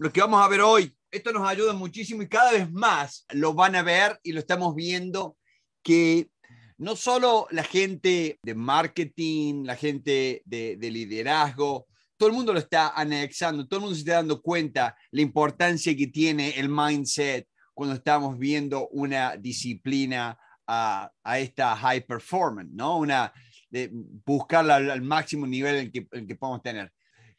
lo que vamos a ver hoy. Esto nos ayuda muchísimo y cada vez más lo van a ver y lo estamos viendo que no solo la gente de marketing, la gente de, liderazgo, todo el mundo lo está anexando, todo el mundo se está dando cuenta la importancia que tiene el mindset cuando estamos viendo una disciplina a, esta high performance, ¿no? Una de buscarla al, máximo nivel en que, que podemos tener.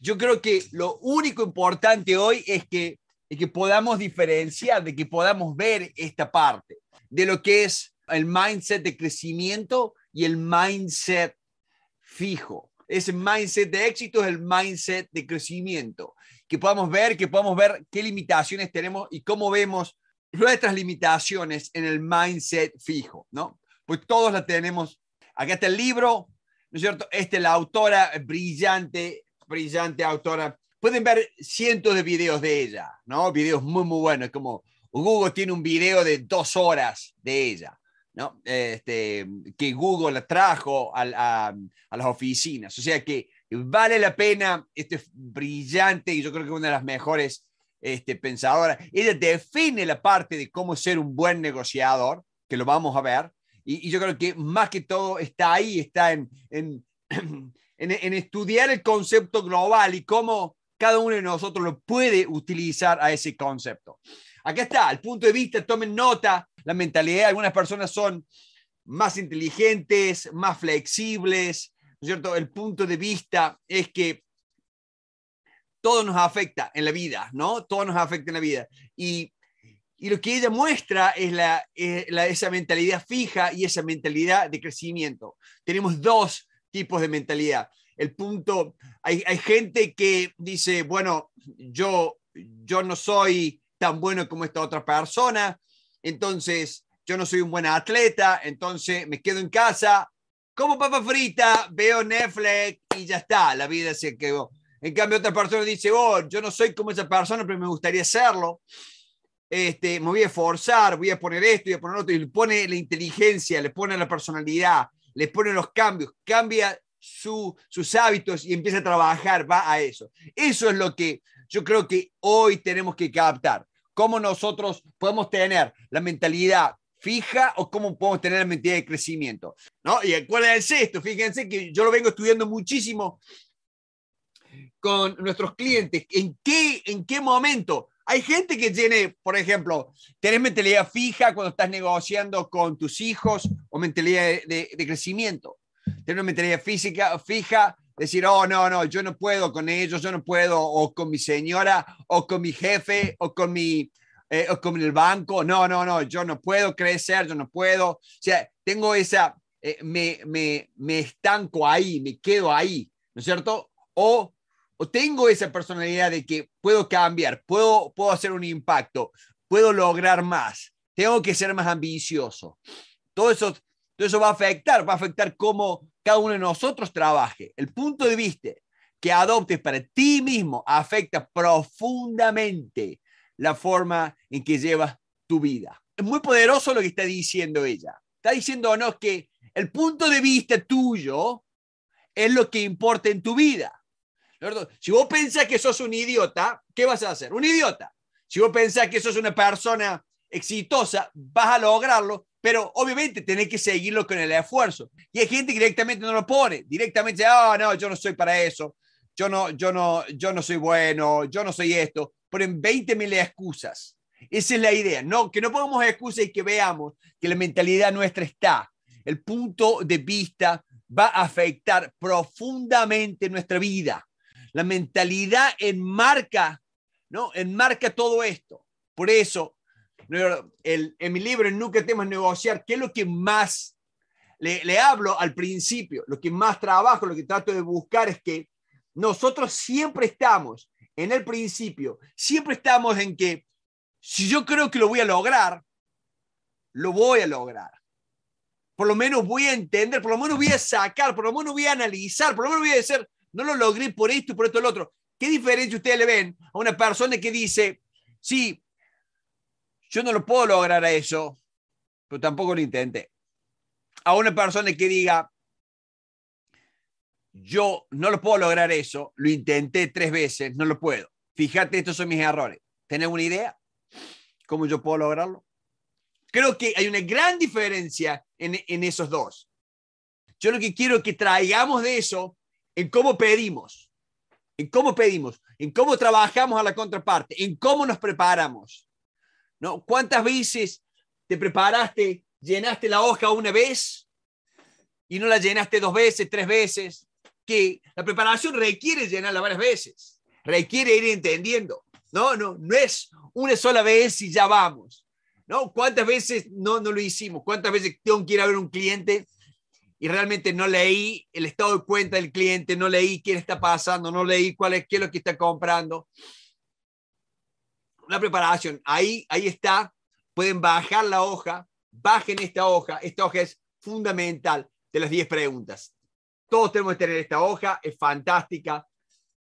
Yo creo que lo único importante hoy es que, que podamos diferenciar, de que podamos ver esta parte de lo que es el mindset de crecimiento y el mindset fijo. Ese mindset de éxito es el mindset de crecimiento. Que podamos ver, que podamos ver qué limitaciones tenemos y cómo vemos nuestras limitaciones en el mindset fijo, ¿no? Pues todos la tenemos. Acá está el libro, ¿no es cierto? Esta es la autora brillante brillante autora. Pueden ver cientos de videos de ella, ¿no? Videos muy, muy buenos, como Google tiene un video de dos horas de ella, ¿no? Este, que Google la trajo a, las oficinas. O sea que vale la pena, este brillante y yo creo que una de las mejores este, pensadoras. Ella define la parte de cómo ser un buen negociador, que lo vamos a ver. Y, yo creo que más que todo está ahí, está en en, estudiar el concepto global y cómo cada uno de nosotros lo puede utilizar a ese concepto. Acá está, el punto de vista, tomen nota, la mentalidad, algunas personas son más inteligentes, más flexibles, ¿no es cierto? El punto de vista es que todo nos afecta en la vida, ¿no? Todo nos afecta en la vida. Y, lo que ella muestra es, la, esa mentalidad fija y esa mentalidad de crecimiento. Tenemos dos tipos de mentalidad. El punto, hay, hay gente que dice, bueno, yo, yo no soy tan bueno como esta otra persona, entonces yo no soy un buen atleta, entonces me quedo en casa, como papa frita, veo Netflix y ya está, la vida se quedó. En cambio, otra persona dice, oh, yo no soy como esa persona, pero me gustaría serlo. Este, me voy a esforzar, voy a poner esto, voy a poner otro, y le pone la inteligencia, le pone la personalidad, les pone los cambios, cambia sus hábitos y empieza a trabajar, va a eso. Eso es lo que yo creo que hoy tenemos que captar. Cómo nosotros podemos tener la mentalidad fija o cómo podemos tener la mentalidad de crecimiento. ¿no? Y acuérdense esto, fíjense que yo lo vengo estudiando muchísimo con nuestros clientes, en qué, en qué momento hay gente que tiene, por ejemplo, tenés mentalidad fija cuando estás negociando con tus hijos o mentalidad de, crecimiento. Tener una mentalidad física fija, decir, oh, no, no, yo no puedo con ellos, yo no puedo, o con mi señora, o con mi jefe, o con mi, eh, o con el banco, no, no, no, yo no puedo crecer, yo no puedo. O sea, tengo esa, eh, me, me, me estanco ahí, me quedo ahí, ¿no es cierto? O o tengo esa personalidad de que puedo cambiar, puedo, puedo hacer un impacto, puedo lograr más, tengo que ser más ambicioso. Todo eso, todo eso va a afectar, va a afectar cómo cada uno de nosotros trabaje. El punto de vista que adoptes para ti mismo afecta profundamente la forma en que llevas tu vida. Es muy poderoso lo que está diciendo ella. Está diciéndonos que el punto de vista tuyo es lo que importa en tu vida si vos pensás que sos un idiota, ¿qué vas a hacer? Un idiota. Si vos pensás que sos una persona exitosa, vas a lograrlo, pero obviamente tenés que seguirlo con el esfuerzo. Y hay gente que directamente no lo pone, directamente dice, oh, no, yo no soy para eso, yo no, yo no, yo no soy bueno, yo no soy esto. Ponen 20 mil excusas. Esa es la idea, no, que no pongamos excusas y que veamos que la mentalidad nuestra está. El punto de vista va a afectar profundamente nuestra vida. La mentalidad enmarca, ¿no? Enmarca todo esto. Por eso, en mi libro, Nunca temas negociar, ¿qué es lo que más le hablo al principio? Lo que más trabajo, lo que trato de buscar es que nosotros siempre estamos en el principio, siempre estamos en que si yo creo que lo voy a lograr, lo voy a lograr. Por lo menos voy a entender, por lo menos voy a sacar, por lo menos voy a analizar, por lo menos voy a decir, no lo logré por esto y por esto el otro. ¿Qué diferencia ustedes le ven a una persona que dice, sí, yo no lo puedo lograr a eso, pero tampoco lo intenté? A una persona que diga, yo no lo puedo lograr eso, lo intenté tres veces, no lo puedo. Fíjate, estos son mis errores. ¿Tenés una idea? ¿Cómo yo puedo lograrlo? Creo que hay una gran diferencia en, en esos dos. Yo lo que quiero que traigamos de eso en cómo pedimos, en cómo pedimos, en cómo trabajamos a la contraparte, en cómo nos preparamos. ¿no? ¿Cuántas veces te preparaste, llenaste la hoja una vez y no la llenaste dos veces, tres veces? Que la preparación requiere llenarla varias veces, requiere ir entendiendo. No, no, no es una sola vez y ya vamos. ¿No? ¿Cuántas veces no, no lo hicimos? ¿Cuántas veces tengo que ir a ver un cliente y realmente no leí el estado de cuenta del cliente, no leí quién está pasando, no leí cuál es, qué es lo que está comprando. La preparación, ahí, ahí está, pueden bajar la hoja, bajen esta hoja, esta hoja es fundamental de las 10 preguntas. Todos tenemos que tener esta hoja, es fantástica,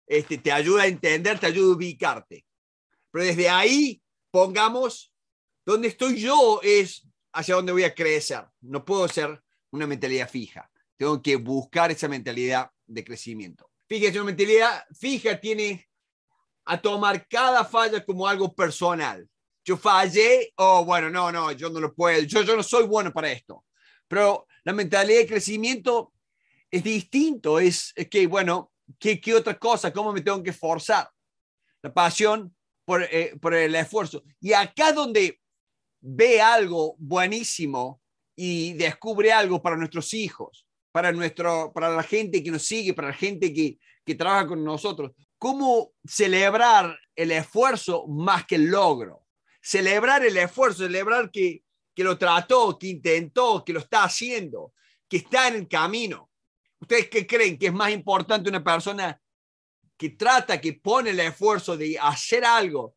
este, te ayuda a entender, te ayuda a ubicarte. Pero desde ahí, pongamos, donde estoy yo es hacia dónde voy a crecer. No puedo ser una mentalidad fija. Tengo que buscar esa mentalidad de crecimiento. Fíjense, una mentalidad fija tiene a tomar cada falla como algo personal. Yo fallé, o oh, bueno, no, no, yo no lo puedo, yo, yo no soy bueno para esto. Pero la mentalidad de crecimiento es distinto, es, que, bueno, ¿qué, ¿qué, otra cosa? ¿Cómo me tengo que forzar? La pasión por, eh, por el esfuerzo. Y acá donde ve algo buenísimo y descubre algo para nuestros hijos, para, nuestro, para la gente que nos sigue, para la gente que, trabaja con nosotros. ¿Cómo celebrar el esfuerzo más que el logro? Celebrar el esfuerzo, celebrar que, que lo trató, que intentó, que lo está haciendo, que está en el camino. ¿Ustedes qué creen que es más importante una persona que trata, que pone el esfuerzo de hacer algo,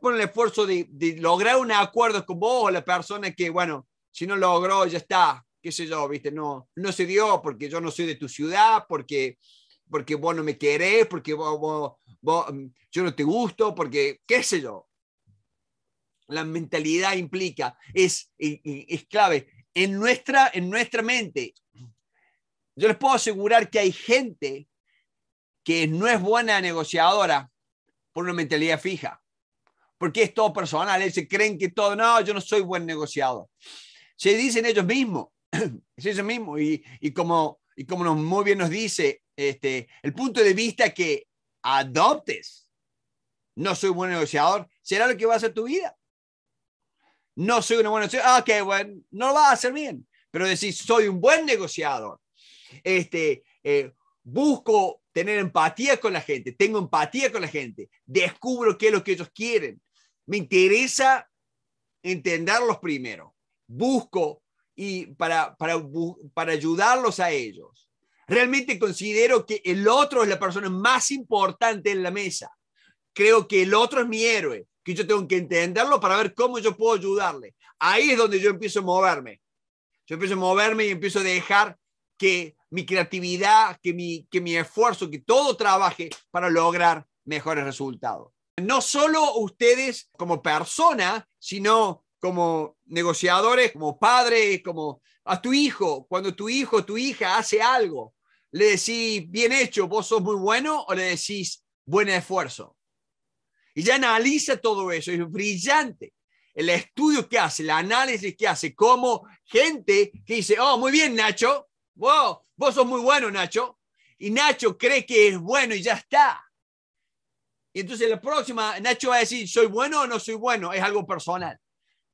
pone el esfuerzo de, lograr un acuerdo con vos la persona que, bueno, si no logró, ya está, qué sé yo, viste, no, no se dio porque yo no soy de tu ciudad, porque, porque vos no me querés, porque mm, yo no te gusto, porque, qué sé yo. La mentalidad implica, es, es, clave en nuestra, en nuestra mente. Yo les puedo asegurar que hay gente que no es buena negociadora por una mentalidad fija, porque es todo personal. Ellos creen que todo, no, yo no soy buen negociador. Se dicen ellos mismos, es ellos mismos. Y, como, como nos, muy bien nos dice, este, el punto de vista que adoptes, no soy un buen negociador, será lo que va a hacer tu vida. No soy una buena ah ok, bueno, no lo a hacer bien, pero decir soy un buen negociador. Este, eh, busco tener empatía con la gente, tengo empatía con la gente, descubro qué es lo que ellos quieren. Me interesa entenderlos primero busco y para, para, para ayudarlos a ellos. Realmente considero que el otro es la persona más importante en la mesa. Creo que el otro es mi héroe, que yo tengo que entenderlo para ver cómo yo puedo ayudarle. Ahí es donde yo empiezo a moverme. Yo empiezo a moverme y empiezo a dejar que mi creatividad, que mi, que mi esfuerzo, que todo trabaje para lograr mejores resultados. No solo ustedes como persona, sino como negociadores, como padres, como a tu hijo, cuando tu hijo, tu hija hace algo, le decís, bien hecho, vos sos muy bueno, o le decís, buen esfuerzo. Y ya analiza todo eso, es brillante. El estudio que hace, el análisis que hace, como gente que dice, oh, muy bien, Nacho, wow, vos sos muy bueno, Nacho. Y Nacho cree que es bueno y ya está. Y entonces la próxima, Nacho va a decir, ¿soy bueno o no soy bueno? Es algo personal.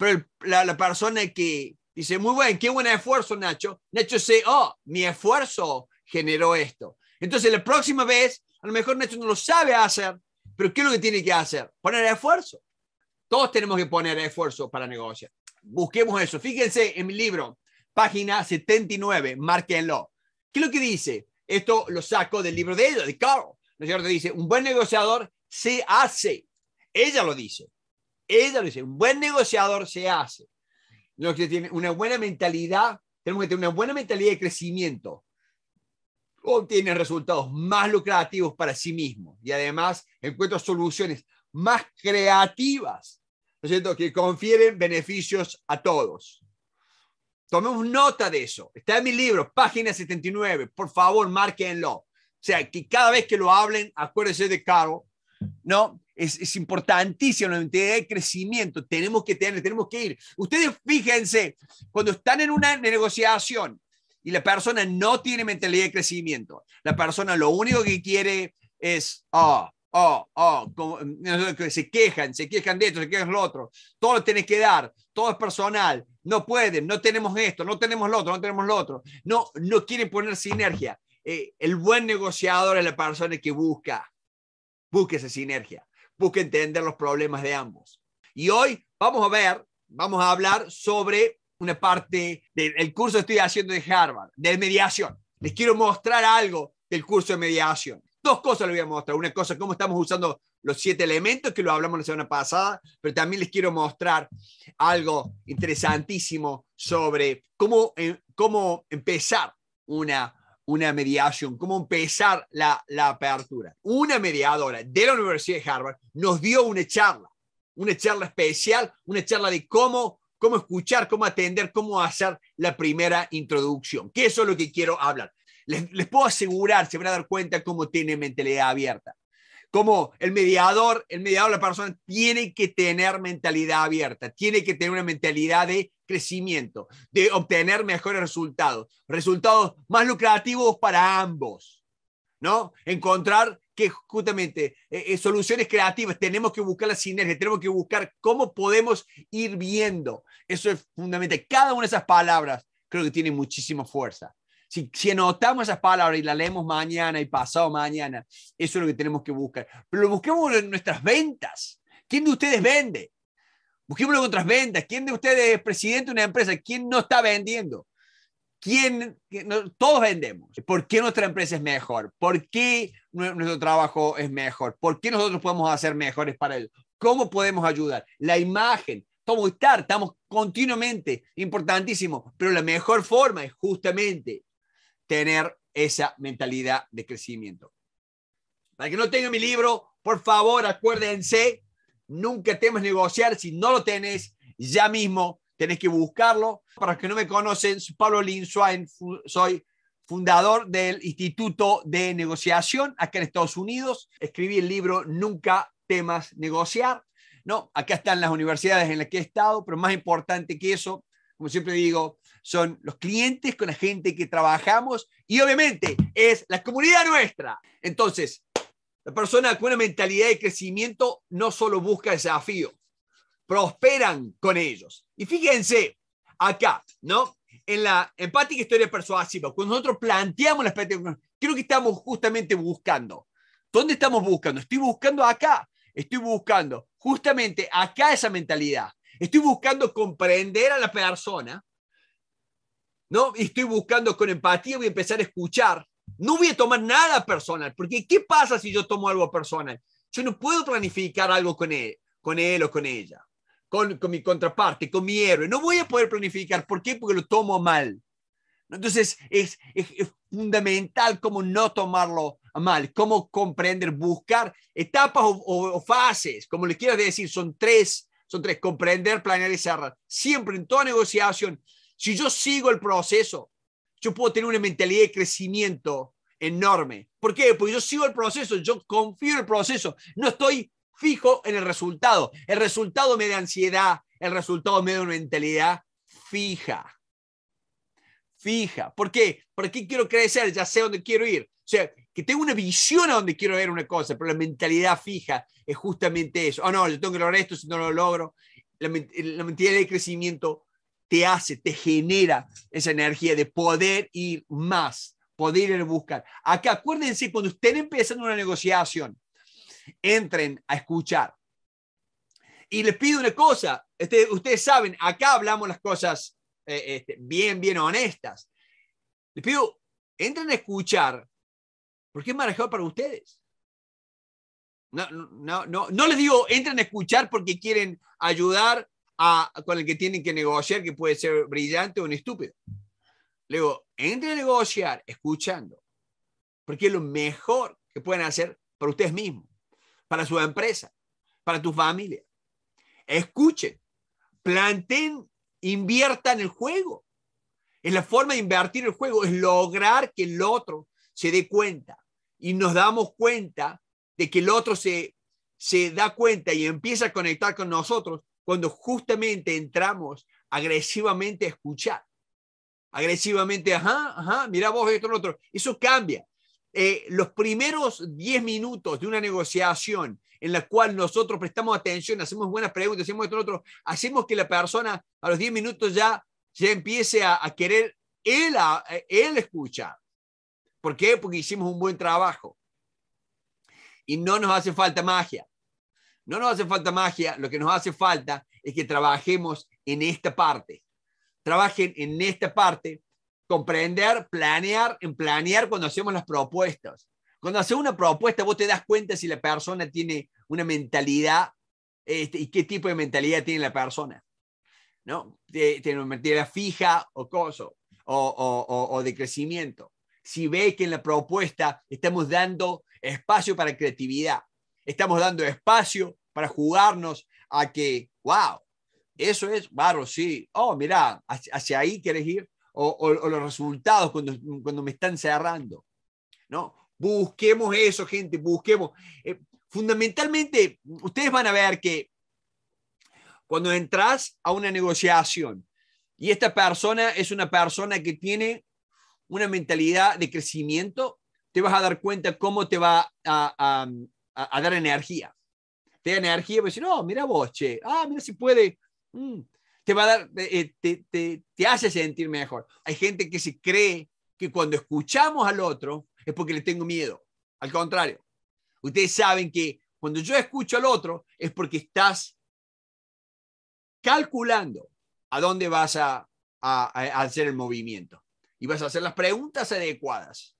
Pero la, persona que dice, muy buen, qué buen esfuerzo, Nacho. Nacho dice, oh, mi esfuerzo generó esto. Entonces, la próxima vez, a lo mejor Nacho no lo sabe hacer, pero ¿qué es lo que tiene que hacer? Poner esfuerzo. Todos tenemos que poner esfuerzo para negociar. Busquemos eso. Fíjense en mi libro, página 79, márquenlo. ¿Qué es lo que dice? Esto lo saco del libro de ella, de Carl. La te Dice, un buen negociador se hace. Ella lo dice. Ella lo dice, un buen negociador se hace. lo que tiene una buena mentalidad, tenemos que tener una buena mentalidad de crecimiento. Obtienen resultados más lucrativos para sí mismo y además encuentran soluciones más creativas, ¿no es Que confieren beneficios a todos. Tomemos nota de eso. Está en mi libro, página 79. Por favor, márquenlo. O sea, que cada vez que lo hablen, acuérdense de caro. ¿no? Es, es importantísima la mentalidad de crecimiento. Tenemos que tener, tenemos que ir. Ustedes fíjense, cuando están en una negociación y la persona no tiene mentalidad de crecimiento, la persona lo único que quiere es, oh, oh, oh, se quejan, se quejan de esto, se quejan de lo otro, todo lo tienes que dar, todo es personal, no pueden, no tenemos esto, no tenemos lo otro, no tenemos lo otro, no, no quieren poner sinergia. Eh, el buen negociador es la persona que busca Busque esa sinergia, busque entender los problemas de ambos. Y hoy vamos a ver, vamos a hablar sobre una parte del curso que estoy haciendo de Harvard, de mediación. Les quiero mostrar algo del curso de mediación. Dos cosas les voy a mostrar. Una cosa, cómo estamos usando los siete elementos, que lo hablamos la semana pasada, pero también les quiero mostrar algo interesantísimo sobre cómo, eh, cómo empezar una una mediación, cómo empezar la, apertura. Una mediadora de la Universidad de Harvard nos dio una charla, una charla especial, una charla de cómo, cómo escuchar, cómo atender, cómo hacer la primera introducción, que eso es lo que quiero hablar. Les, les puedo asegurar, se van a dar cuenta cómo tiene mentalidad abierta como el mediador, el mediador, la persona tiene que tener mentalidad abierta, tiene que tener una mentalidad de crecimiento, de obtener mejores resultados, resultados más lucrativos para ambos, ¿no? Encontrar que justamente eh, eh, soluciones creativas, tenemos que buscar la sinergia, tenemos que buscar cómo podemos ir viendo. Eso es fundamental. Cada una de esas palabras creo que tiene muchísima fuerza. Si, anotamos esas palabras y las leemos mañana y pasado mañana, eso es lo que tenemos que buscar. Pero lo busquemos en nuestras ventas. ¿Quién de ustedes vende? Busquemos en nuestras ventas. ¿Quién de ustedes es presidente de una empresa? ¿Quién no está vendiendo? ¿Quién, todos vendemos. ¿Por qué nuestra empresa es mejor? ¿Por qué nuestro trabajo es mejor? ¿Por qué nosotros podemos hacer mejores para él? ¿Cómo podemos ayudar? La imagen, cómo estar, estamos continuamente, importantísimo, pero la mejor forma es justamente tener esa mentalidad de crecimiento. Para que no tenga mi libro, por favor, acuérdense, nunca temas negociar. Si no lo tenés, ya mismo tenés que buscarlo. Para los que no me conocen, soy Pablo soy fundador del Instituto de Negociación acá en Estados Unidos. Escribí el libro Nunca temas negociar. No, acá están las universidades en las que he estado, pero más importante que eso, como siempre digo, son los clientes con la gente que trabajamos y obviamente es la comunidad nuestra. Entonces, la persona con una mentalidad de crecimiento no solo busca desafío, prosperan con ellos. Y fíjense acá, ¿no? En la empática historia persuasiva, cuando nosotros planteamos la expectativa, creo que estamos justamente buscando. ¿Dónde estamos buscando? Estoy buscando acá. Estoy buscando justamente acá esa mentalidad. Estoy buscando comprender a la persona ¿no? estoy buscando con empatía, voy a empezar a escuchar. No voy a tomar nada personal, porque ¿qué pasa si yo tomo algo personal? Yo no puedo planificar algo con él, con él o con ella, con, mi contraparte, con mi héroe. No voy a poder planificar. ¿Por qué? Porque lo tomo mal. Entonces, es, fundamental cómo no tomarlo mal, cómo comprender, buscar etapas o, fases, como le quieras decir, son tres, son tres, comprender, planear y cerrar. Siempre en toda negociación, si yo sigo el proceso, yo puedo tener una mentalidad de crecimiento enorme. ¿Por qué? Porque yo sigo el proceso, yo confío en el proceso, no estoy fijo en el resultado. El resultado me da ansiedad, el resultado me da una mentalidad fija. Fija. ¿Por qué? Porque quiero crecer, ya sé dónde quiero ir. O sea, que tengo una visión a dónde quiero ver una cosa, pero la mentalidad fija es justamente eso. Oh, no, yo tengo que lograr esto si no lo logro. la mentalidad de crecimiento te hace, te genera esa energía de poder ir más, poder ir a buscar. Acá acuérdense, cuando estén empezando una negociación, entren a escuchar. Y les pido una cosa, ustedes, ustedes saben, acá hablamos las cosas eh, este, bien, bien honestas. Les pido, entren a escuchar, porque es manejado para ustedes. No, no, no, no les digo, entren a escuchar porque quieren ayudar con el que tienen que negociar, que puede ser brillante o un estúpido. Luego, entre a negociar escuchando, porque es lo mejor que pueden hacer para ustedes mismos, para su empresa, para tu familia. Escuchen, planteen, inviertan el juego. Es la forma de invertir el juego, es lograr que el otro se dé cuenta. Y nos damos cuenta de que el otro se, se da cuenta y empieza a conectar con nosotros cuando justamente entramos agresivamente a escuchar, agresivamente, ajá, ajá, mira vos esto, lo otro, eso cambia. Eh, los primeros 10 minutos de una negociación en la cual nosotros prestamos atención, hacemos buenas preguntas, hacemos esto, lo otro, hacemos que la persona a los 10 minutos ya, se empiece a, querer él, a, él escuchar. ¿Por qué? Porque hicimos un buen trabajo. Y no nos hace falta magia. No nos hace falta magia, lo que nos hace falta es que trabajemos en esta parte. Trabajen en esta parte, comprender, planear, en planear cuando hacemos las propuestas. Cuando hace una propuesta, vos te das cuenta si la persona tiene una mentalidad este, y qué tipo de mentalidad tiene la persona. ¿No? Tiene una mentalidad fija o o, o de crecimiento. Si ve que en la propuesta estamos dando espacio para creatividad, estamos dando espacio para jugarnos a que, wow, eso es barro, sí, oh, mirá, hacia, ahí quieres ir, o, los resultados cuando, me están cerrando, ¿no? Busquemos eso, gente, busquemos. Eh, fundamentalmente, ustedes van a ver que cuando entras a una negociación y esta persona es una persona que tiene una mentalidad de crecimiento, te vas a dar cuenta cómo te va a dar energía te da energía, pero decir, no, mira vos, che, ah, mira si puede, mm. te va a dar, eh, eh, te, te, te hace sentir mejor. Hay gente que se cree que cuando escuchamos al otro es porque le tengo miedo. Al contrario, ustedes saben que cuando yo escucho al otro es porque estás calculando a dónde vas a, a, hacer el movimiento y vas a hacer las preguntas adecuadas.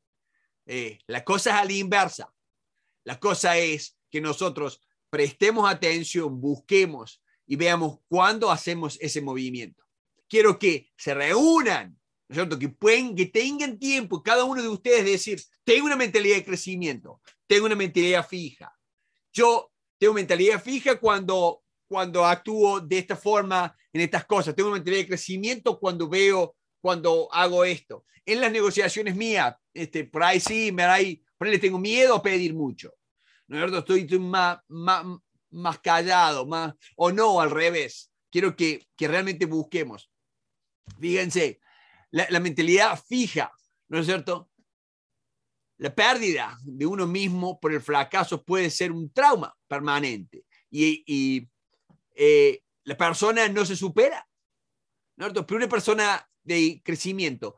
Eh, la cosa es a la inversa. La cosa es que nosotros prestemos atención, busquemos y veamos cuándo hacemos ese movimiento. Quiero que se reúnan, cierto? Que, pueden, que tengan tiempo, cada uno de ustedes, de decir, tengo una mentalidad de crecimiento, tengo una mentalidad fija. Yo tengo mentalidad fija cuando, cuando actúo de esta forma en estas cosas, tengo una mentalidad de crecimiento cuando veo, cuando hago esto. En las negociaciones mías, este, por ahí sí, me ahí, por ahí le tengo miedo a pedir mucho ¿no Estoy, más, callado, más, o no, al revés. Quiero que, realmente busquemos. Fíjense, la, mentalidad fija, ¿no es cierto? La pérdida de uno mismo por el fracaso puede ser un trauma permanente y, eh, la persona no se supera. ¿no? Pero una persona de crecimiento,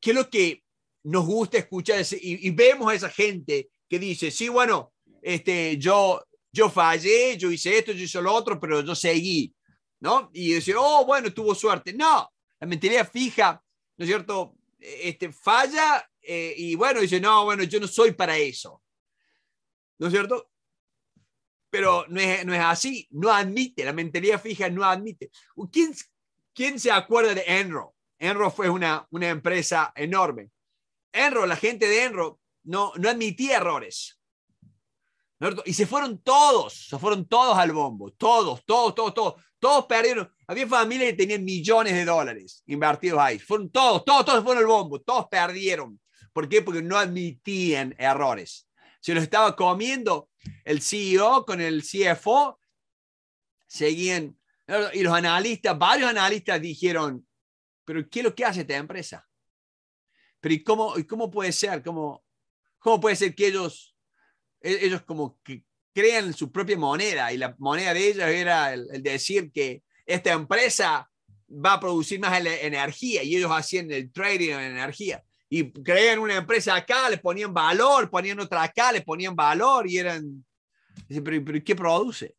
¿qué es lo que nos gusta escuchar? Y, y, vemos a esa gente que dice, sí, bueno, este, yo, yo fallé, yo hice esto, yo hice lo otro, pero yo seguí, ¿no? Y dice, oh, bueno, tuvo suerte. No, la mentalidad fija, ¿no es cierto? Este, falla eh, y bueno, dice, no, bueno, yo no soy para eso. ¿No es cierto? Pero no es, no es así, no admite, la mentalidad fija no admite. ¿Quién, quién se acuerda de Enro? Enro fue una, una empresa enorme. Enro, la gente de Enro, no, no admitía errores. Y se fueron todos, se fueron todos al bombo, todos, todos, todos, todos, todos perdieron. Había familias que tenían millones de dólares invertidos ahí. Fueron todos, todos, todos fueron al bombo, todos perdieron. ¿Por qué? Porque no admitían errores. Se los estaba comiendo el CEO con el CFO, seguían, y los analistas, varios analistas dijeron, pero ¿qué es lo que hace esta empresa? Pero ¿y cómo, y cómo puede ser? ¿Cómo, ¿Cómo puede ser que ellos e-, ellos como que crean su propia moneda y la moneda de ellos era el, decir que esta empresa va a producir más energía y ellos hacían el trading en energía y creían una empresa acá, les ponían valor, ponían otra acá, les ponían valor y eran, pero, ¿qué produce?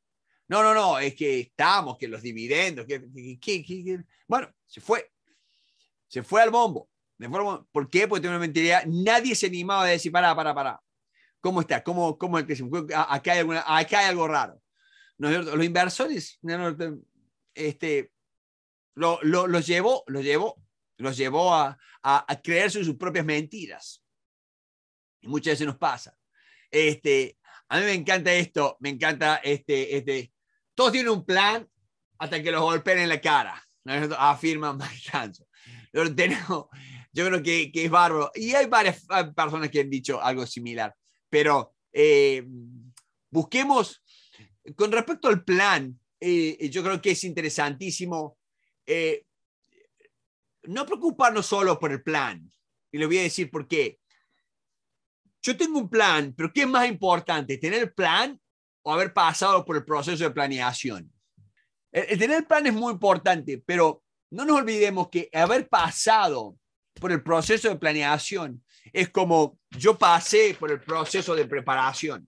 No, no, no, es que estamos, que los dividendos, que, bueno, se fue, se fue al bombo. ¿Por qué? Porque tengo una mentira nadie se animaba a decir, pará, pará, pará, ¿Cómo está? ¿Cómo, cómo es el se, ah, Acá hay, acá hay algo raro. ¿No es Los inversores este, lo, los llevó, los llevó, los llevó a, a, en sus propias mentiras. Y muchas veces nos pasa. Este, a mí me encanta esto, me encanta este, este. Todos tienen un plan hasta que los golpeen en la cara, ¿no es afirma Yo creo que, que, es bárbaro. Y hay varias personas que han dicho algo similar. Pero eh, busquemos, con respecto al plan, eh, yo creo que es interesantísimo eh, no preocuparnos solo por el plan. Y le voy a decir por qué. Yo tengo un plan, pero ¿qué es más importante? ¿Tener el plan o haber pasado por el proceso de planeación? el tener el plan es muy importante, pero no nos olvidemos que haber pasado por el proceso de planeación es como yo pasé por el proceso de preparación.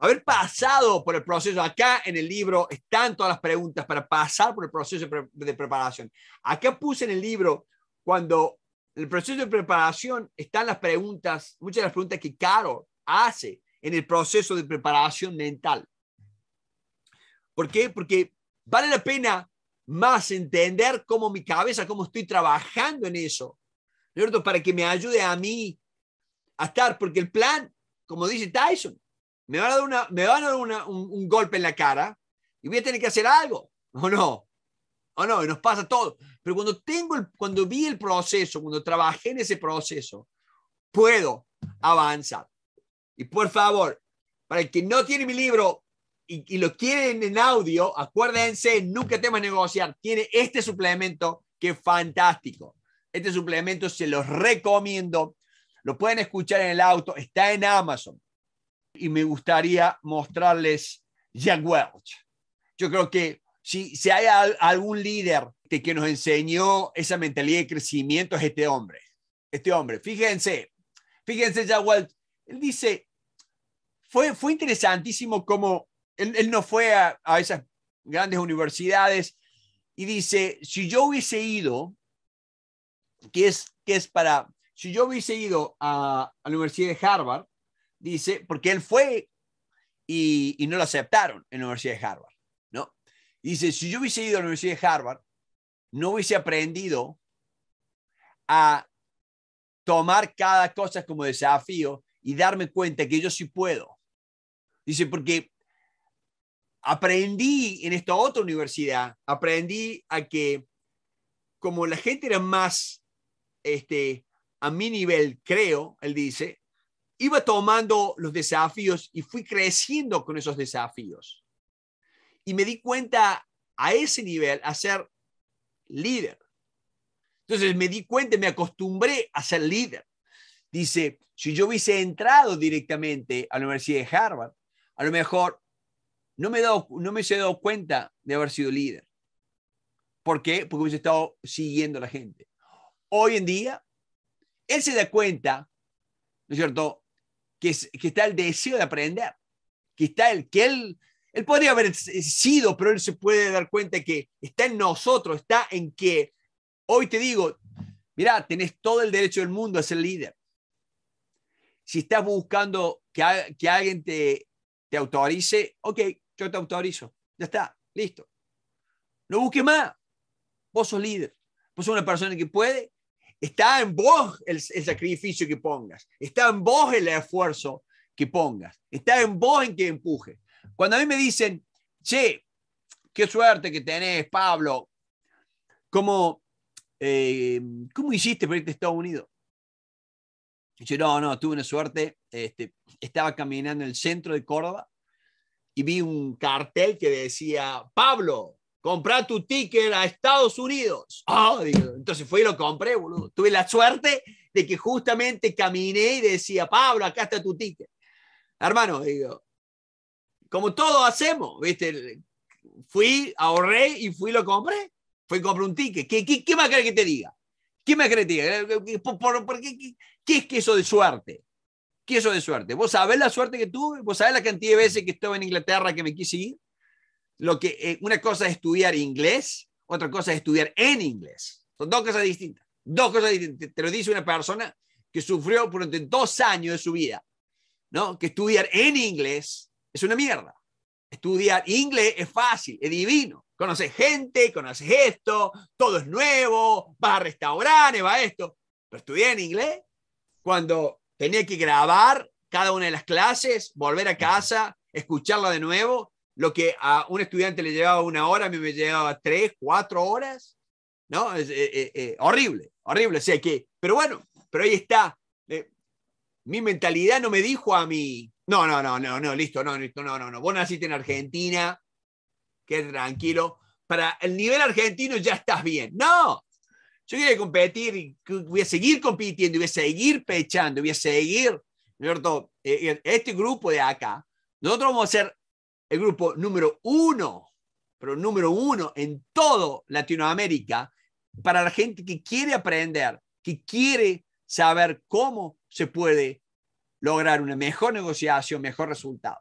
Haber pasado por el proceso, acá en el libro están todas las preguntas para pasar por el proceso de, preparación. Acá puse en el libro, cuando el proceso de preparación están las preguntas, muchas de las preguntas que Caro hace en el proceso de preparación mental. ¿Por qué? Porque vale la pena más entender cómo mi cabeza, cómo estoy trabajando en eso, para que me ayude a mí a estar, porque el plan, como dice Tyson, me van a dar, una, me van a dar un, golpe en la cara y voy a tener que hacer algo, ¿o no? ¿O no? Y nos pasa todo. Pero cuando, tengo cuando vi el proceso, cuando trabajé en ese proceso, puedo avanzar. Y por favor, para el que no tiene mi libro y, lo quieren en audio, acuérdense, nunca temas negociar. Tiene este suplemento que es fantástico. Este suplemento se los recomiendo. Lo pueden escuchar en el auto, está en Amazon. Y me gustaría mostrarles Jack Welch. Yo creo que si, hay algún líder que, que nos enseñó esa mentalidad de crecimiento es este hombre. Este hombre, fíjense, fíjense Jack Welch. Él dice, fue, fue interesantísimo como él, él no fue a, a esas grandes universidades y dice, si yo hubiese ido que es, que es para, si yo hubiese ido a, la Universidad de Harvard, dice, porque él fue y, y, no lo aceptaron en la Universidad de Harvard, ¿no? Dice, si yo hubiese ido a la Universidad de Harvard, no hubiese aprendido a tomar cada cosa como desafío y darme cuenta que yo sí puedo. Dice, porque aprendí en esta otra universidad, aprendí a que como la gente era más este, a mi nivel, creo, él dice, iba tomando los desafíos y fui creciendo con esos desafíos. Y me di cuenta a ese nivel a ser líder. Entonces me di cuenta, me acostumbré a ser líder. Dice, si yo hubiese entrado directamente a la Universidad de Harvard, a lo mejor no me, no me hubiese dado cuenta de haber sido líder. ¿Por qué? Porque hubiese estado siguiendo a la gente hoy en día, él se da cuenta, ¿no es cierto?, que, está el deseo de aprender, que está el que él, él podría haber sido, pero él se puede dar cuenta que está en nosotros, está en que hoy te digo, mira, tenés todo el derecho del mundo a ser líder. Si estás buscando que, que alguien te, te autorice, ok, yo te autorizo, ya está, listo. No busques más, vos sos líder, vos sos una persona que puede, Está en vos el, sacrificio que pongas, está en vos el esfuerzo que pongas, está en vos en que empuje. Cuando a mí me dicen, che, qué suerte que tenés, Pablo, ¿cómo, eh, ¿cómo hiciste para irte a Estados Unidos? Y yo, no, no, tuve una suerte, este, estaba caminando en el centro de Córdoba y vi un cartel que decía, Pablo, comprar tu ticket a Estados Unidos. Ah, digo, entonces fui y lo compré, boludo. Tuve la suerte de que justamente caminé y decía, Pablo, acá está tu ticket. Hermano, digo, como todos hacemos, ¿viste? Fui, ahorré y fui y lo compré. Fui y compré un ticket. ¿Qué, qué, más crees que te diga? ¿Qué más crees que te diga? Eh, eh, eh, ¿Por, qué, es que eso de suerte? ¿Qué es eso de suerte? ¿Vos sabés la suerte que tuve? ¿Vos sabés la cantidad de veces que estuve en Inglaterra que me quise ir? lo que, eh, una cosa es estudiar inglés, otra cosa es estudiar en inglés. Son dos cosas distintas. Dos cosas distintas. Te lo dice una persona que sufrió durante dos años de su vida, ¿no? Que estudiar en inglés es una mierda. Estudiar inglés es fácil, es divino. Conoces gente, conoces esto, todo es nuevo, vas a restaurantes, va a esto. Pero estudiar en inglés, cuando tenía que grabar cada una de las clases, volver a casa, escucharla de nuevo lo que a un estudiante le llevaba una hora, a mí me llevaba tres, cuatro horas, ¿no? Es, eh, eh, eh, horrible, horrible. O sea que, pero bueno, pero ahí está. mi mentalidad no me dijo a mí, no, no, no, no, no, listo, no, listo, no, no, no. Vos naciste en Argentina, qué tranquilo. Para el nivel argentino ya estás bien. No, yo quería competir y voy a seguir compitiendo, voy a seguir pechando, voy a seguir, ¿no? Este grupo de acá, nosotros vamos a hacer el grupo número uno, pero número uno en todo Latinoamérica para la gente que quiere aprender, que quiere saber cómo se puede lograr una mejor negociación, mejor resultado.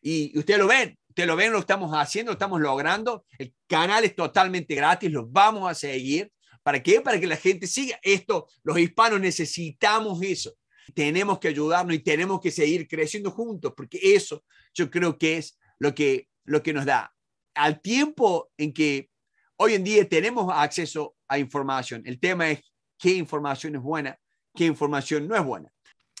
Y, ustedes lo ven, ustedes lo ven, lo estamos haciendo, lo estamos logrando. El canal es totalmente gratis, lo vamos a seguir. ¿Para qué? Para que la gente siga esto. Los hispanos necesitamos eso. Tenemos que ayudarnos y tenemos que seguir creciendo juntos, porque eso yo creo que es lo que, lo que nos da. Al tiempo en que hoy en día tenemos acceso a información, el tema es qué información es buena, qué información no es buena.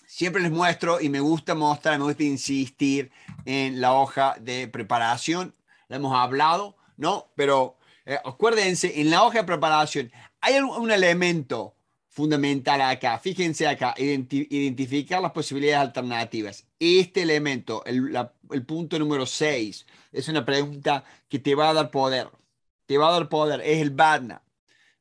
Siempre les muestro y me gusta mostrar, me gusta insistir en la hoja de preparación. La hemos hablado, ¿no? Pero eh, acuérdense, en la hoja de preparación hay un, elemento fundamental acá. Fíjense acá, identificar las posibilidades alternativas. Este elemento, el, la el punto número 6. Es una pregunta que te va a dar poder. Te va a dar poder. Es el badna.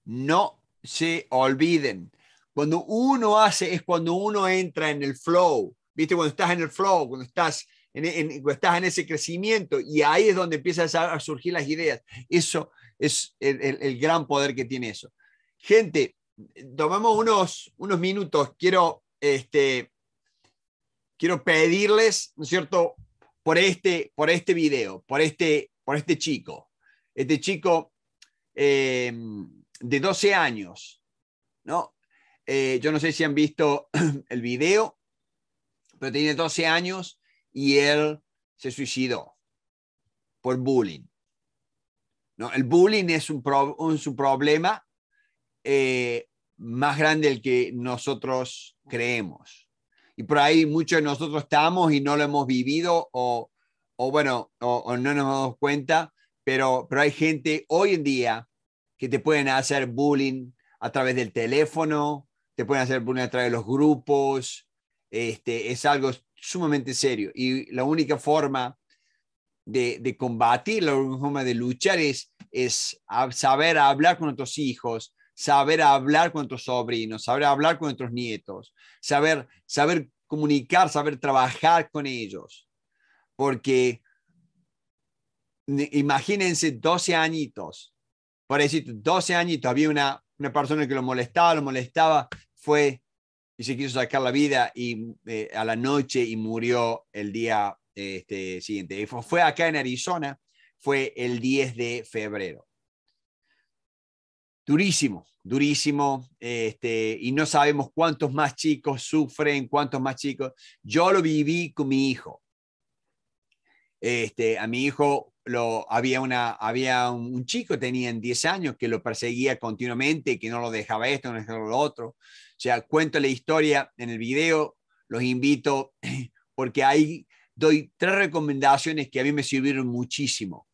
No se olviden. Cuando uno hace es cuando uno entra en el flow. ¿Viste? Cuando estás en el flow, cuando estás en, cuando estás en ese crecimiento y ahí es donde empiezan a surgir las ideas. Eso es el, gran poder que tiene eso. Gente, tomamos unos, unos minutos. Quiero, este, quiero pedirles, ¿no es cierto?, por este, por este video, por este, por este chico. Este chico eh, de 12 años, ¿no? Eh, yo no sé si han visto el video, pero tiene 12 años y él se suicidó por bullying. ¿no? El bullying es un, problema eh, más grande del que nosotros creemos y por ahí muchos de nosotros estamos y no lo hemos vivido o, bueno, o, no nos damos cuenta, pero, pero hay gente hoy en día que te pueden hacer bullying a través del teléfono, te pueden hacer bullying a través de los grupos, este, es algo sumamente serio y la única forma de, de combatir, la única forma de luchar es, es saber hablar con nuestros hijos, saber hablar con tus sobrinos, saber hablar con nuestros nietos, saber, saber comunicar, saber trabajar con ellos. Porque imagínense 12 añitos, por decir 12 añitos, había una, una persona que lo molestaba, lo molestaba, fue y se quiso sacar la vida y, eh, a la noche y murió el día este, siguiente. fue acá en Arizona, fue el 10 de febrero durísimo, durísimo, este, y no sabemos cuántos más chicos sufren, cuántos más chicos. Yo lo viví con mi hijo. Este, a mi hijo lo, había, una, había un, chico, tenía 10 años, que lo perseguía continuamente, que no lo dejaba esto, no dejaba lo otro. O sea, cuento la historia en el video, los invito, porque ahí doy tres recomendaciones que a mí me sirvieron muchísimo.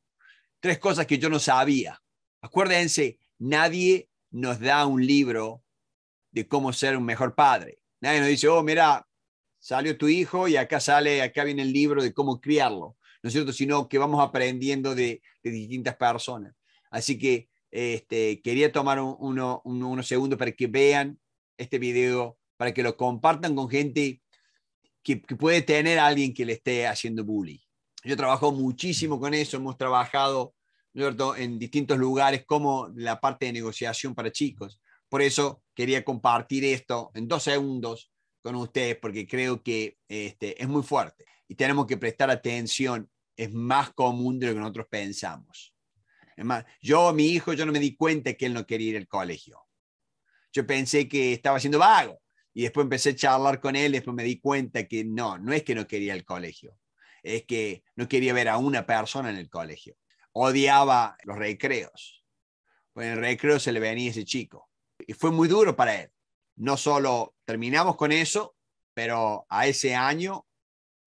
Tres cosas que yo no sabía. Acuérdense, nadie nos da un libro de cómo ser un mejor padre. Nadie nos dice, oh, mira, salió tu hijo y acá sale, acá viene el libro de cómo criarlo, ¿no es cierto? Sino que vamos aprendiendo de, distintas personas. Así que este, quería tomar uno, unos segundos para que vean este video, para que lo compartan con gente que, que puede tener a alguien que le esté haciendo bullying. Yo trabajo muchísimo con eso, hemos trabajado en distintos lugares como la parte de negociación para chicos. Por eso quería compartir esto en dos segundos con ustedes porque creo que este, es muy fuerte y tenemos que prestar atención. Es más común de lo que nosotros pensamos. Es yo, mi hijo, yo no me di cuenta que él no quería ir al colegio. Yo pensé que estaba siendo vago y después empecé a charlar con él, después me di cuenta que no, no es que no quería el colegio, es que no quería ver a una persona en el colegio odiaba los recreos. Pues en el recreo se le venía ese chico. Y fue muy duro para él. No solo terminamos con eso, pero a ese año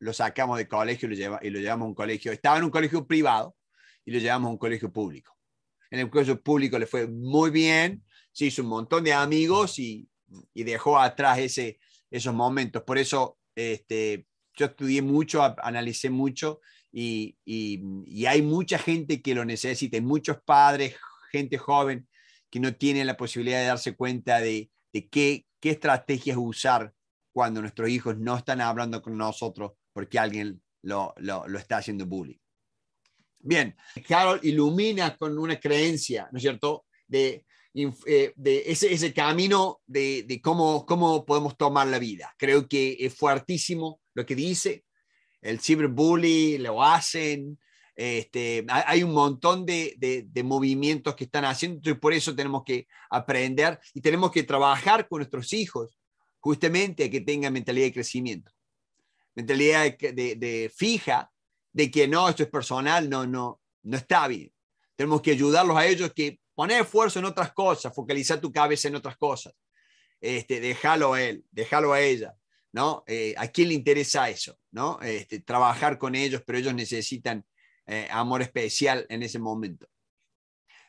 lo sacamos de colegio y lo, llevamos a un colegio. Estaba en un colegio privado y lo llevamos a un colegio público. En el colegio público le fue muy bien, se hizo un montón de amigos y, dejó atrás ese, esos momentos. Por eso este, yo estudié mucho, analicé mucho y, hay mucha gente que lo necesita, muchos padres, gente joven que no tiene la posibilidad de darse cuenta de, qué, estrategias usar cuando nuestros hijos no están hablando con nosotros porque alguien lo, está haciendo bullying. Bien, Carol ilumina con una creencia, ¿no es cierto?, de, eh, ese, camino de, cómo, cómo podemos tomar la vida. Creo que es fuertísimo lo que dice el ciberbullying lo hacen. Este, hay un montón de, de, movimientos que están haciendo, y por eso tenemos que aprender y tenemos que trabajar con nuestros hijos justamente a que tengan mentalidad de crecimiento, mentalidad de, de, fija de que no, esto es personal, no, no, no está bien. Tenemos que ayudarlos a ellos que poner esfuerzo en otras cosas, focalizar tu cabeza en otras cosas. Este, déjalo a él, déjalo a ella, eh, ¿A quién le interesa eso? Este, trabajar con ellos, pero ellos necesitan eh, amor especial en ese momento.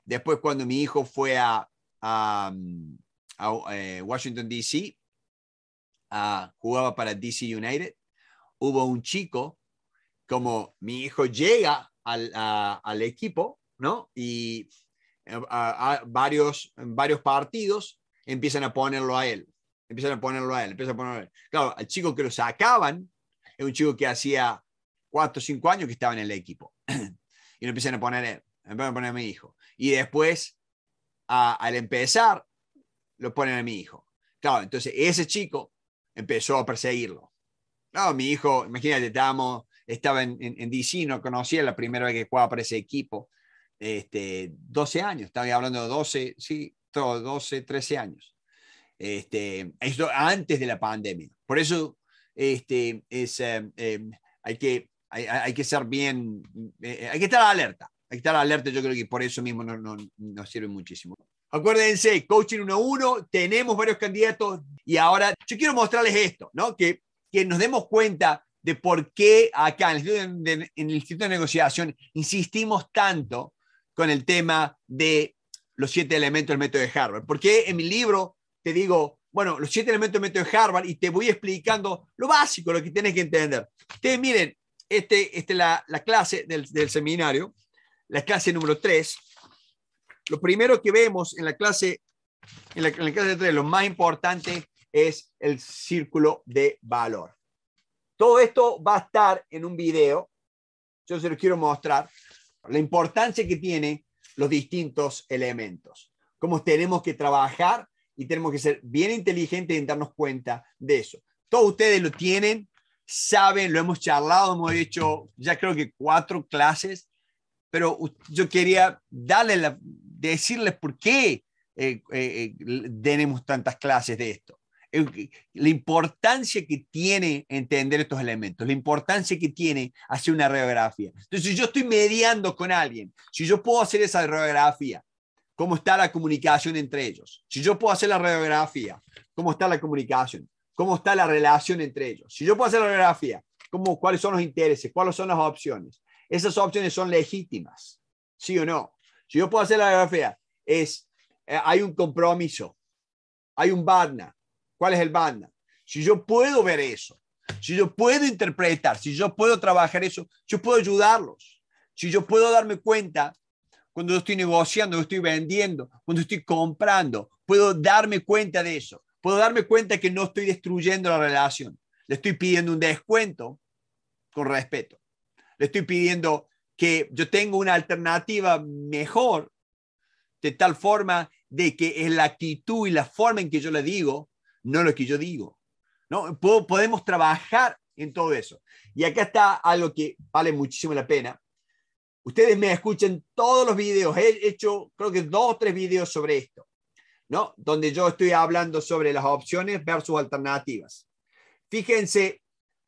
Después, cuando mi hijo fue a, mm, eh, Washington, D.C., ah, jugaba para D.C. United, hubo un chico, como mi hijo llega al, equipo, Y varios, varios partidos empiezan a ponerlo a él. Empezaron a ponerlo a él, empezaron a ponerlo a él. Claro, al chico que lo sacaban, es un chico que hacía cuatro o cinco años que estaba en el equipo. y lo empezaron a poner a él, empezaron a poner a mi hijo. Y después, al empezar, lo ponen a mi hijo. Claro, entonces ese chico empezó a perseguirlo. No, mi hijo, imagínate, estábamos, estaba en, en, DC, no conocía la primera vez que jugaba para ese equipo. Este, 12 años, estaba hablando de 12, sí, todo, 12, 13 años. Este, esto antes de la pandemia. Por eso este, es, em, em, hay, que, hay, que ser bien, eh, hay que estar alerta. Hay que estar alerta, yo creo que por eso mismo nos no, sirve muchísimo. Acuérdense, coaching 1-1, tenemos varios candidatos y ahora yo quiero mostrarles esto, ¿no? Que, que nos demos cuenta de por qué acá en el, de, en el Instituto de Negociación insistimos tanto con el tema de los siete elementos del método de Harvard. Porque en mi libro te digo, bueno, los siete elementos meto en Harvard y te voy explicando lo básico, lo que tienes que entender. Ustedes miren, este, este es la, la clase del, del, seminario, la clase número 3. Lo primero que vemos en la clase, en la, en clase lo más importante es el círculo de valor. Todo esto va a estar en un video. Yo se lo quiero mostrar. La importancia que tienen los distintos elementos. Cómo tenemos que trabajar y tenemos que ser bien inteligentes en darnos cuenta de eso. Todos ustedes lo tienen, saben, lo hemos charlado, hemos hecho ya creo que cuatro clases, pero yo quería darle decirles por qué eh, eh, eh, tenemos tantas clases de esto. La importancia que tiene entender estos elementos, la importancia que tiene hacer una radiografía. Entonces, si yo estoy mediando con alguien, si yo puedo hacer esa radiografía cómo está la comunicación entre ellos. Si yo puedo hacer la radiografía, cómo está la comunicación, cómo está la relación entre ellos. Si yo puedo hacer la radiografía, cómo, cuáles son los intereses, cuáles son las opciones. Esas opciones son legítimas, sí o no. Si yo puedo hacer la radiografía, es, eh, hay un compromiso, hay un badna. ¿Cuál es el badna? Si yo puedo ver eso, si yo puedo interpretar, si yo puedo trabajar eso, yo puedo ayudarlos. Si yo puedo darme cuenta cuando yo estoy negociando, yo estoy vendiendo, cuando estoy comprando, puedo darme cuenta de eso. Puedo darme cuenta que no estoy destruyendo la relación. Le estoy pidiendo un descuento con respeto. Le estoy pidiendo que yo tenga una alternativa mejor, de tal forma de que es la actitud y la forma en que yo le digo, no lo que yo digo. ¿no? podemos trabajar en todo eso. Y acá está algo que vale muchísimo la pena, Ustedes me escuchan todos los videos. He hecho, creo que dos o tres videos sobre esto, ¿no? Donde yo estoy hablando sobre las opciones versus alternativas. Fíjense,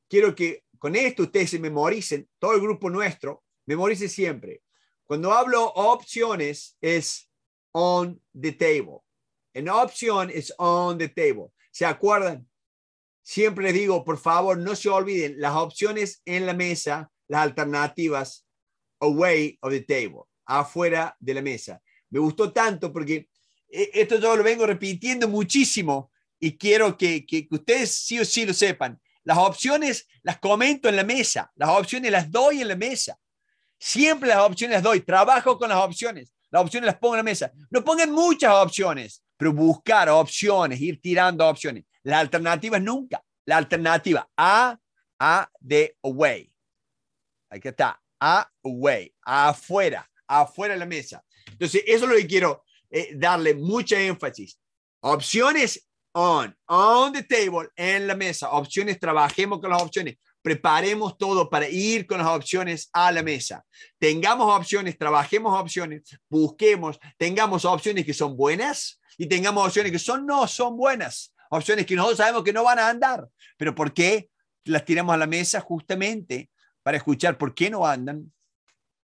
quiero que con esto ustedes se memoricen, todo el grupo nuestro, memorice siempre. Cuando hablo opciones es on the table. En opción es on the table. ¿Se acuerdan? Siempre digo, por favor, no se olviden las opciones en la mesa, las alternativas away of the table, afuera de la mesa. Me gustó tanto porque eh, esto yo lo vengo repitiendo muchísimo y quiero que, ustedes sí o sí lo sepan. Las opciones las comento en la mesa, las opciones las doy en la mesa. Siempre las opciones las doy, trabajo con las opciones, las opciones las pongo en la mesa. No pongan muchas opciones, pero buscar opciones, ir tirando opciones. Las alternativas nunca. La alternativa A, A de away. Aquí está away, afuera, afuera de la mesa. Entonces, eso es lo que quiero eh, darle mucha énfasis. Opciones on, on the table, en la mesa. Opciones, trabajemos con las opciones. Preparemos todo para ir con las opciones a la mesa. Tengamos opciones, trabajemos opciones, busquemos, tengamos opciones que son buenas y tengamos opciones que son no son buenas. Opciones que nosotros sabemos que no van a andar. Pero ¿por qué las tiramos a la mesa? Justamente para escuchar por qué no andan,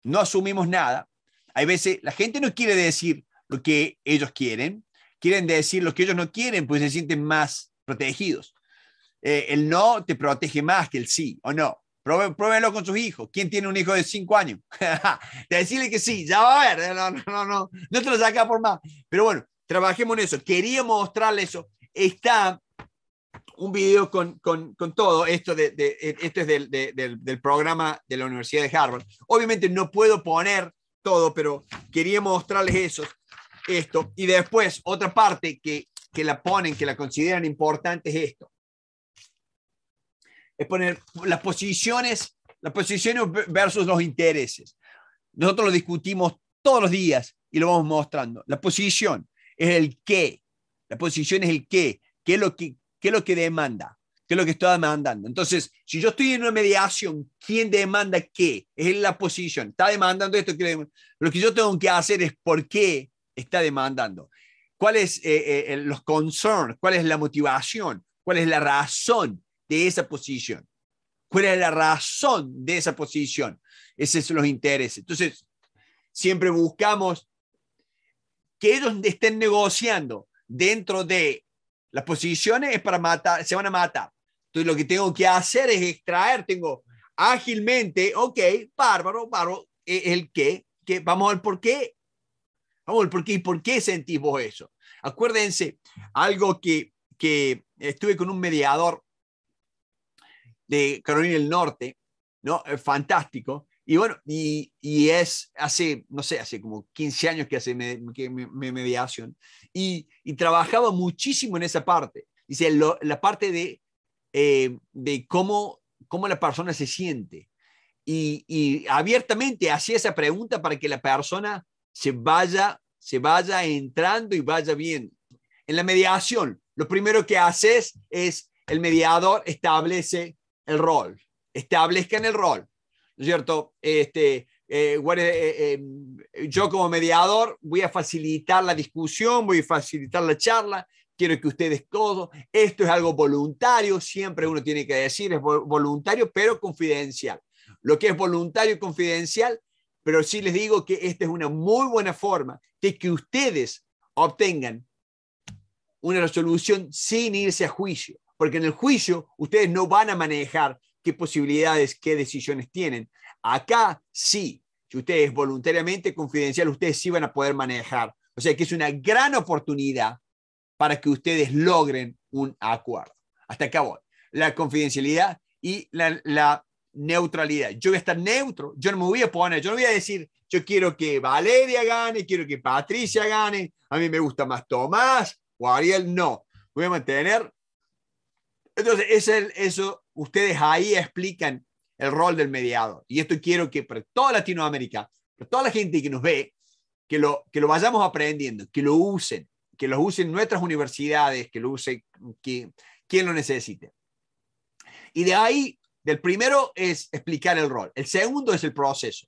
no asumimos nada. Hay veces la gente no quiere decir lo que ellos quieren, quieren decir lo que ellos no quieren, pues se sienten más protegidos. Eh, el no te protege más que el sí, ¿o no? pruébenlo con sus hijos. ¿Quién tiene un hijo de cinco años? Decirle que sí, ya va a ver. No, no, no, no, te lo saca por más. Pero bueno, trabajemos en eso. Quería mostrarle eso. Está un video con, todo esto, de, e, este es del, programa de la Universidad de Harvard. Obviamente no puedo poner todo, pero quería mostrarles eso, esto. Y después, otra parte que, la ponen, que la consideran importante es esto. Es poner las posiciones, las posiciones versus los intereses. Nosotros lo discutimos todos los días y lo vamos mostrando. La posición es el qué. La posición es el qué. ¿Qué es lo que, ¿Qué es lo que demanda? ¿Qué es lo que está demandando? Entonces, si yo estoy en una mediación, ¿quién demanda qué? Es la posición. Está demandando esto. Lo que yo tengo que hacer es por qué está demandando. ¿Cuáles son eh, eh, los concerns? ¿Cuál es la motivación? ¿Cuál es la razón de esa posición? ¿Cuál es la razón de esa posición? Esos son los intereses. Entonces, siempre buscamos que ellos estén negociando dentro de las posiciones es para matar, se van a matar. Entonces lo que tengo que hacer es extraer, tengo ágilmente, ok, bárbaro, bárbaro, el qué, que vamos al por qué, vamos al por qué y por qué sentís vos eso. Acuérdense, algo que, que estuve con un mediador de Carolina del Norte, ¿no? Fantástico, y bueno, y, y, es hace, no sé, hace como 15 años que hace mediación y, trabajaba muchísimo en esa parte. Dice, la parte de, eh, de cómo, cómo la persona se siente. Y, abiertamente hacía esa pregunta para que la persona se vaya, se vaya entrando y vaya bien. En la mediación, lo primero que haces es el mediador establece el rol, en el rol cierto? Este, eh, eh, eh, yo como mediador voy a facilitar la discusión, voy a facilitar la charla, quiero que ustedes todos, esto es algo voluntario, siempre uno tiene que decir, es voluntario pero confidencial. Lo que es voluntario y confidencial, pero sí les digo que esta es una muy buena forma de que ustedes obtengan una resolución sin irse a juicio, porque en el juicio ustedes no van a manejar qué posibilidades, qué decisiones tienen. Acá sí, si ustedes voluntariamente, confidencial, ustedes sí van a poder manejar. O sea que es una gran oportunidad para que ustedes logren un acuerdo. Hasta acá voy. La confidencialidad y la, la neutralidad. Yo voy a estar neutro, yo no me voy a poner, yo no voy a decir, yo quiero que Valeria gane, quiero que Patricia gane, a mí me gusta más Tomás o Ariel, no. Voy a mantener. Entonces, es eso, ustedes ahí explican el rol del mediador. Y esto quiero que para toda Latinoamérica, para toda la gente que nos ve, que lo, que lo vayamos aprendiendo, que lo usen, que lo usen nuestras universidades, que lo use quien lo necesite. Y de ahí, del primero es explicar el rol, el segundo es el proceso.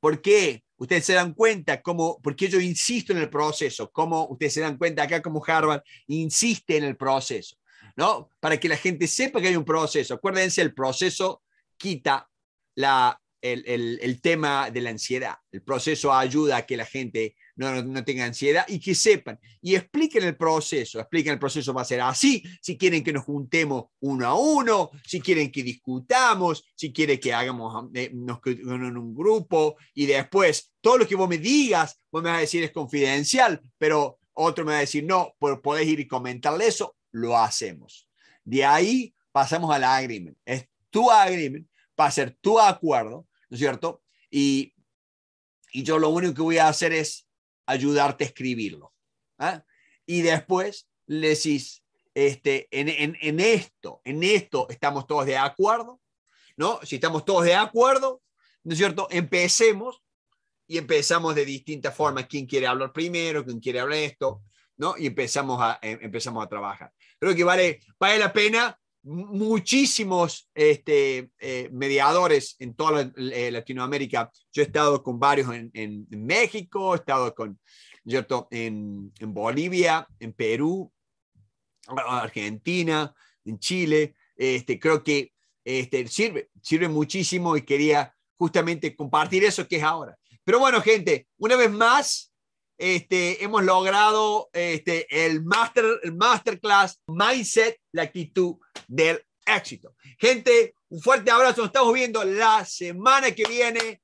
¿Por qué? Ustedes se dan cuenta cómo, porque yo insisto en el proceso, ¿Cómo ustedes se dan cuenta acá como Harvard insiste en el proceso. ¿no? Para que la gente sepa que hay un proceso. Acuérdense, el proceso quita la, el, tema de la ansiedad. El proceso ayuda a que la gente no, tenga ansiedad y que sepan y expliquen el proceso. Expliquen el proceso va a ser así, si quieren que nos juntemos uno a uno, si quieren que discutamos, si quieren que hagamos eh, en un grupo y después todo lo que vos me digas, vos me vas a decir es confidencial, pero otro me va a decir no, pero podés ir y comentarle eso lo hacemos. De ahí pasamos al agreement. Es tu agreement, para ser tu acuerdo, ¿no es cierto? Y, yo lo único que voy a hacer es ayudarte a escribirlo. ¿ah? Y después le decís, este, en, esto, en esto estamos todos de acuerdo, ¿no? Si estamos todos de acuerdo, ¿no es cierto? Empecemos y empezamos de distintas formas, quién quiere hablar primero, quién quiere hablar esto, ¿no? Y empezamos a, em, empezamos a trabajar creo que vale, vale la pena. Muchísimos este, eh, mediadores en toda eh, Latinoamérica. Yo he estado con varios en, México, he estado con, ¿cierto? En, en Bolivia, en Perú, Argentina, en Chile. Este, creo que este, sirve, sirve muchísimo y quería justamente compartir eso que es ahora. Pero bueno, gente, una vez más, este, hemos logrado este, el, master, el masterclass mindset, la actitud del éxito. Gente, un fuerte abrazo. Nos estamos viendo la semana que viene.